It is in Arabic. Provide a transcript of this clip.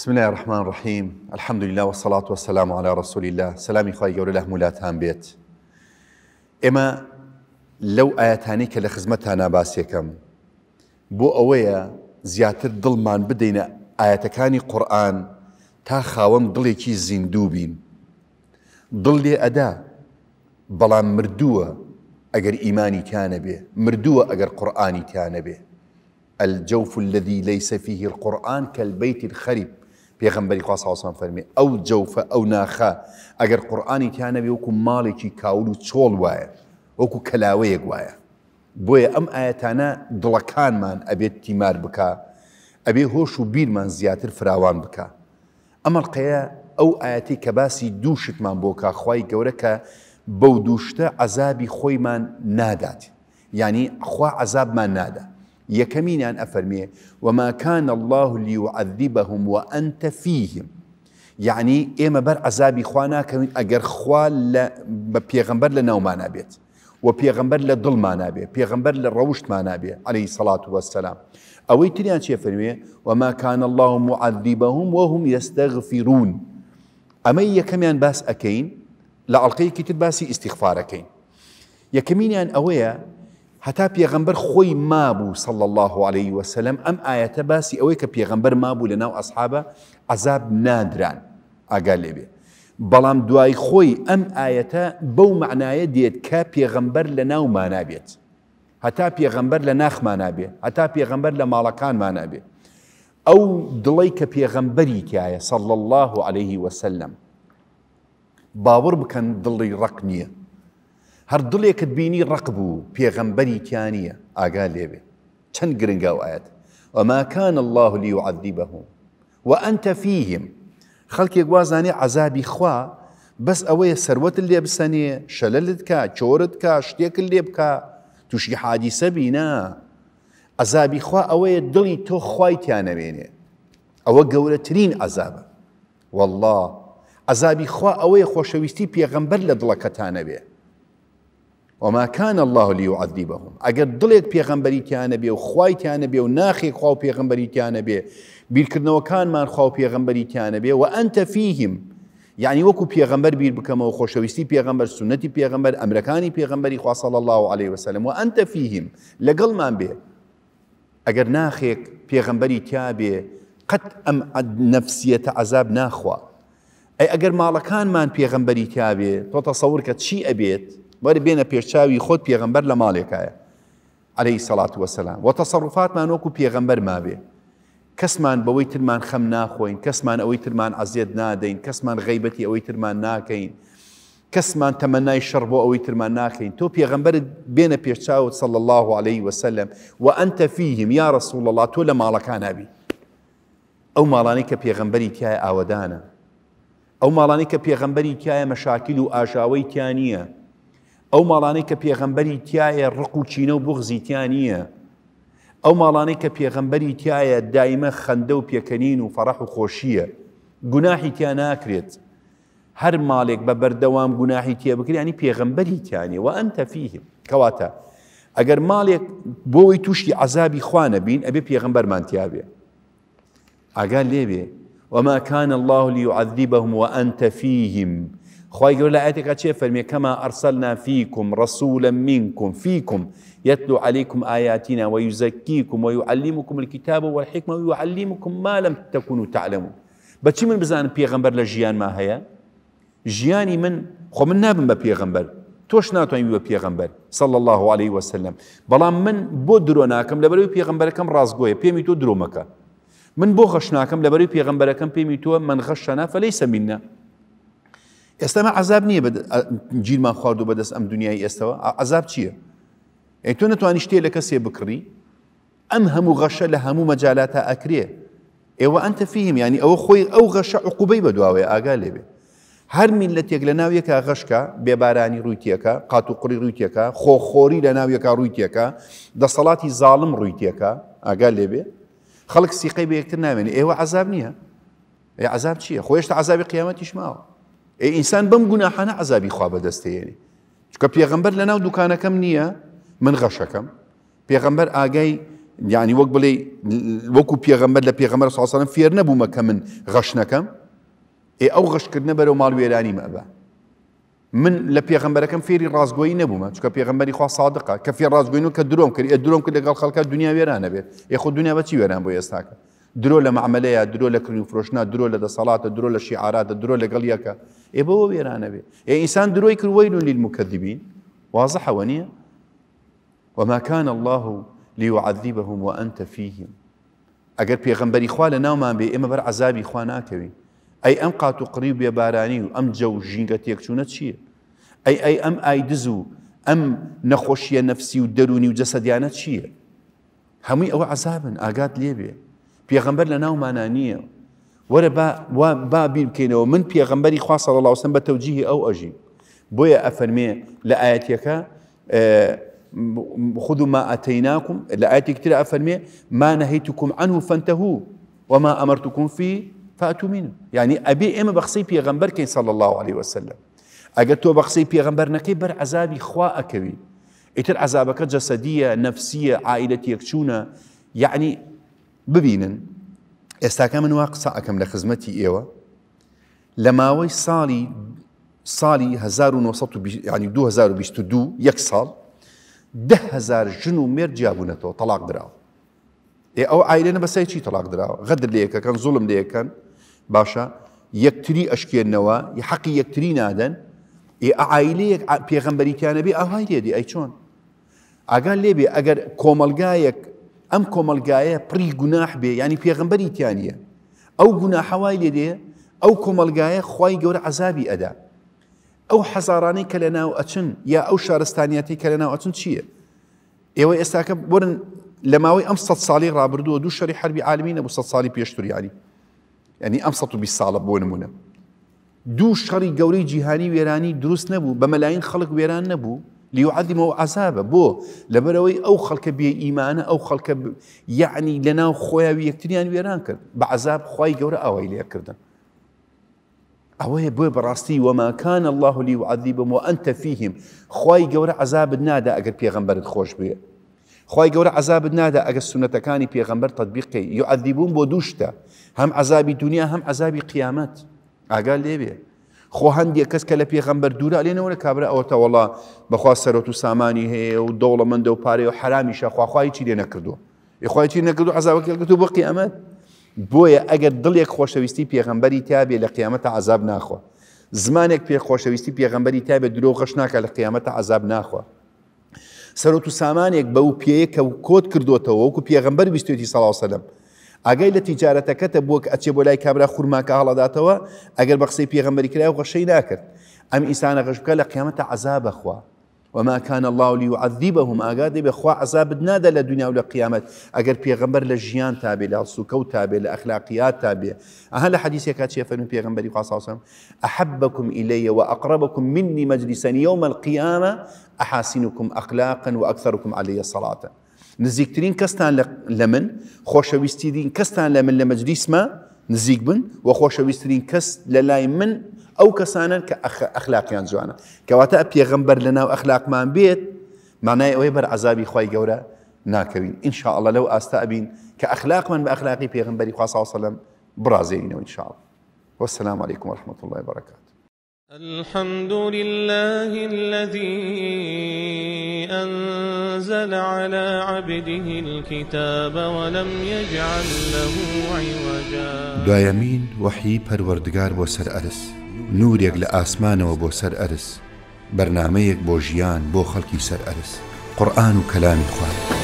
بسم الله الرحمن الرحيم الحمد لله والصلاة والسلام على رسول الله سلامی خی گەورە الله هەمولاتان بێت ئێمە لەو ئاەتانی کە لە خزمەتانە باسیەکەم بۆ ئەوەیە زیاتر دڵمان بدەینە ئاەتەکانی تا خاوەم ضلي كي زندوبين ضلي أدا بلا مردوة أجر إيماني كان به مردوة أجر قرآني كان به الجوف الذي ليس فيه القرآن كالبيت الخرب پێغمبەری خواسەواسان فەرمی ئەو جەوفە ئەو ناخە ئەگەر قورآانی تیانەبی وەکو ماڵێکی کاول و چۆڵ وایە وەکو کەلاوەیەک وایە بۆیە ئەم ئاەتانە دڵەکانمان ئەبێت تیمار بکە ئەبێ هۆش و بیرمان زیاتر فراوان بکە ئەمە قەیە ئەو ئاەتی کە باسی دووشتمان بۆکە خی گەورەکە بەو دووشتە عذابی خۆیمان نادات یعنی خوا عذابمان نادات أن أفرمي وما كان الله ليعذبهم وأنت فيهم یعنی يعني إيه بر بەر عذابی كمين أجر خوال خوا بە لنا وما نبيت وبيغمبر و ما نبي بيغمبر پێغمبەر ما نبي عليه الصلاة والسلام أو يتري أن شيء وما كان الله معذبهم وهم يستغفرون أما يكمين بس باس ئەەکەین كتير بس استغفار أكين يكمين أن أويا هەتا پێغەمبەر ما بو صلى الله عليه وسلم ام ئاەتە باسی ئەوەی کە پێغەمبەر مابوو لە ناو عذاب نادران ئاگا لێبێ بلام دوای خۆی ئەم ئاەتە بەو معنایە دێت کە پێغەمبەر لە ناو مانابێت هەتا پێغەمبەر لە ناخمانابێ هەتا پێغەمبەر لە ماڵەکان مانابێ ئەو دڵی کە پێغەمبەری تایە سەڵ الله عليه وسلم باور بکەن دڵی ڕق هەر دڵێکت بینی ڕق بوو پێغەمبەری تیانە ئاگا لێبێ چەند گرنگا و ئاەت وما كان الله و وأنت فيهم خەڵکێک وازانێ عذابی خوا بەس ئەوەیە سەروەت لێ بسەنێ شەللت کا چۆرت کا شتێکت لێ بکە تووشی حادیسە بینا عذابی خوا ئەوەیە دڵی تۆ خوای تیانەوێنێ ئەوە گەورەترین عذابە والله عذابی خوا ئەوەیە خۆشەویستی پێغەمبەر لە دڵەکەتانە وما كان الله ليعذبهم اگر دڵێک پیغمبري تیانە بي و خوای تیانە بێ و ناخێک خوا و پێغەمبەری تیانە بێ بیرکردنەوەکانمان خوا و پێغەمبەری تیانە بێ و ئەنتە فیهیم یعنی وەکو پێغەمبەر بیر بکەمەوە خۆشەویستی پێغەمبەر سنەتی پێغەمبەر ئەمرەکانی پێغەمبەری الله عليه وسلم وانت فيهم لقل مان بي اگر ناخي پیغمبري تیا قد ام نفسيه عذاب ناخوا اي اگر مالكان مان پیغمبري بێ تو تصور کە چی بەرە بێنە پێشچاوی خۆت پێغمبەر لە ماڵێکایە عليه سەڵات وەسەلام و تەسەڕفاتمان وەکو پێغمبەر ماوێ کەسمان بەوەی ترمان خەم ناخۆین کەسمان ئەوەی ترمان عزیێت نادەین کەسمان غیبەتی ئەوەی ترمان ناکەین کەسمان تەمەنای شەڕ بۆ ئەوەی ترمان ناکەین تو پێغمبەرت بێنە پێشچاوت سەڵ الله عليه وسلم و ئەتە فیهم یا رسول الله تو لما ماڵەکان نبی او ماڵانی کە پێغمبەری تایە ئاوەدانە ئەو ماڵانی کە پێغمبەری تایە مەشاکیل و ئاژاوەی تیان او مالانی که پیغمبری تیای رقو چینو بغزی تیانیه او مالانی که پیغمبری تیای دائمه خنده و پیکنین و فرح و خوشیه گناهی تیا ناکرێت هر مالک ببردوام گناهی تیا بکرد یعنی پیغمبری تیانی و انت تەفیه کواتا اگر مالک بوی توشی عذابی خوانه بین پیغمبر من تیاابێ اگر لیبی وما كان الله ليعذبهم وأنت فيهم خی گەور لە ئاەتێکا فرمي كما أرسلنا فيكم رسولا منكم فيكم يتلو عليكم آياتنا ويزكيكم ويعلمكم الكتاب والحكمة ويعلمكم ما لم تكونوا تعلمون بچي من بزان پیغمبر لجيان ما هيا جياني من خو من نابن بە پێغمبەر تۆش ناتوانین بە صلى الله عليه وسلم بلا من بودروناكم درۆ ناکەم لەبەرەوەی پێغمبەرەکەم بيميتو درومكا من بۆ خەش ناکەم لەبەرەوەی پێغمبەرەکەم من غشنا فليس منا ئێستامە عذاب نییە گیرمان خواردو بەدەست ئەم دنیای ئێستەوە عذاب چییە؟ ئەی تۆ نتوانانی شتێ لە کەسێ بکڕی ئەم هەموو غەشە لە هەموو مەجالاتە ئەکرێ ئێوە ئەتە فیم ینی ئەوە خۆی ئەو غەشە عقوبەی بەدواوێ ئاگا لێبێ هەر میل لە تێک لە ناویەکە غەشکە بێبارانی ڕوویتیەکە قات و قوڕی ڕوویتیەکە خۆخۆری لە ناویەکە ڕوویتیەکە دەسەڵاتی زاڵم ڕوویتیەکە ئاگا لێبێ خەڵک سیقەی بە یەکتر نامێنێ ئێوە عذاب نییە عذاب چییە خۆشتا عذابی قیامەتیش ماوە ئینسان بەم گوناحانە عذابی خوا بەدەستێنێ چکە پێغمبەر لە ناو دوکانەکەم نییە من غەشەکەم پێغمبەر ئاگای یعنی وەک بڵێ وەکو پێغمبەر لە پێغمبەر ساسانم فێر نەبوومە کە من غەشنەکەم ئێ ئەو غەشکردنە بەرەو ماڵوێرانی مەبە من لە پێغمبەرەکەم فێری ڕازگۆی نەبوومە چکە پێغمبەری خوا سادقە کە فێ ڕازگوین و کە درۆم کرد درۆم کرد لەگەڵ خەڵکە دنیا وێرانە بێت یخۆ دنیا بەچی وێران بۆ ئێستاکە درۆ لە معمەلەیە درۆ لە کردنیفرۆشنا درۆ لە دەسەڵاتە درۆ لە شیعاراتە درۆ لەگەڵیەکە ئێ إيه بەوە وێرانە بێ إيه ئێ ئینسان درۆی کردوەیل و للمکەدیبین واضحەوە نییە وما كان الله ليعذبهم وأنت فيهم ئەگەر پێغمبەری خوا لە ناومان بێ ئێمە بەر عذابی خوا ناکەوین ئەی ئەم قات و قڕی بێبارانی و ئەم جە و ژینگە تێکچوونە چییە؟ ئەی ئەی ئەم ئایدز و ئەم نەخۆشیە نەفسی و دەرونی و جەسەدیانە چییە؟ هەمووی ئەوە عذابن ئاگات لێبێ ور با و با بیم کنه و من پێغەمبەری خواصل لەڵاوسم بە تەوجیهی او ئەژی بۆیە ئەفەرمێ لە که اه، خذوا ما أتيناكم لآياتي كتير أفرمي ما نهيتكم عنه فانتهوا وما أمرتكم فيه فأتوا منه يعني أبي إما بخصي پیغمبر كي صلى الله عليه وسلم تو بخصي پیغمبر نکی بر عذابي خواء كوي إتر عذابك جسدية نفسية عائلتي يكشونا يعني ببینن ئێستاکە من وا قسە ئەەکەم لە خزمەتی ئێوە لە ماوەی ساڵی ساڵی 2022 یەک ساڵ دههزار ژن و مێر جیابوونەتەوە تەلاق درراوە ئێ ئەو ئایلێنە بەسەی چی تەلاق درراوە غەدر لەکەکەن زوڵم لەکەن باشە یەکتری ئەشکێنەوە حەقی یەکتری نادەن ئێ ئایلەیەک پێغەمبەریتیانە بێ ئەوهای لێدی ئەی چۆن ئاگان لێبێ ئەگەر کۆمەلگایەک ئەم کۆمەلگایە پری گوناح بێ ینی پێغمبەری تیانە ئەو گوناحەوای لێ دێ ئەو کۆمەلگایە خی گەورە عذابی ئەدا ئەو حەزارانەی کە لە ناو ئەچن یا ئەو شارستانیەتی کە لە ناو ئەچن چییە ئێوە ئێستاکە برن لە ماوەی ئەم سە ساڵی ڕابردووە دوو شەری حربی عالمی نەبوو سە ساڵی پێشتوریانی ینی ئەم 120 ساڵە بۆ نمونە دوو شەڕی گەورەی جیهانی وێرانی دروست نەبوو بە مەلاین خەڵک وێران نەبوو لیعادیمەوە عذابە بۆ لەبەرەوەی ئەو خەڵکە بێ ئیمانە ئەو خەڵکە یعنی لەناو خۆیاوی یەکتریان وێران کرد بە عذاب خی گەورە ئەوەی لێکردن ئەوەیە بۆی بەڕاستی وەماکان الله لی وعادیبم و ئەتە فیهیم خی گەورە عذابت نادا ئەگەر پێغمبەرت خۆش بێ خی گەورە عذابت نادا ئەگە سونەتەکانی پێغمبەر تطببیقی یعادیبوون بۆ دووشتە هەم عذابی دنیا هەم عذابی قیامەت ئاگال لێبێت خۆ هەندێک کەس کە لە پێغەمبەر دوورە لێنەوە لە کابرا ئەوەتەوەڵا بەخوا سەرۆت و سامانی هەیە و دەوڵە مندە و پارێ و حرامیشە خواخوای چی لێ نەکردووە یخوای چی نەکردو عزاوەکەلگەت و بەقی ئەمە بۆیە ئەگەر دڵێک خۆشەویستی پێغەمبەری تابێ لە قیامەتە عذاب ناخۆ زمانێک پێ خۆشەویستی پێغەمبەری تابێ درۆغەش ناکە لە قیامەتە عذاب ناخۆ سەرۆت و سامانێک بەو پێەیە کە کۆت کردوتەوە وەکو پێغەمبەر بیستێتی سەڵاوسەلم اگر لە تیجارەتەکەتە بۆ کە بولای بۆ خورما که حالا داتوا اگر بە قسەی پێغەمبەری کرای و غەشەی ناکرد ئەم ئیسانە غەشبکە قیامت عذاب عذاب و وما كان الله ليعذبهم اغاد بخوا عذاب نادى دنیا ول قیامت اگر پیغمبر ل جیان تابی ل سکو تابی ل اخلاقيات تابی اهل حدیثی که چی فرمی پیغمبری صلى الله عليه وسلم احبكم الي واقربكم مني مجلسا يوم القيامه احاسنكم اخلاقا واكثركم علي صلاه نزیکترین کەستان لمن من خۆشەویستیدین کەستان لمن من لە مەجلیسمە نزیک بن و خۆشەویستترین کس لە لای من ئەو کەسانن کە ئەخلاقیان جوانە کەواتە ئە لنا و اخلاق ما بیت مانای اوی بر عذابی خی گەورە ناکەوین ئینشاءله لەو ئاستا ئەبین کە ئەخلاقمان بە ئەخلاقی پێغمبەری خواساوسەلم برازێنینەوە ئینشاءڵ وەسلام علیکم ورحمة الله وبركاته الحمد لله الذي أنزل على عبده الكتاب ولم يجعل له عوجا دوایمین بو سر بۆ نور يقل آسمان و بو سر سەر برنامه بەرنمەیەک بو جيان بو خلقي سر ارس قرآن و كلام خالق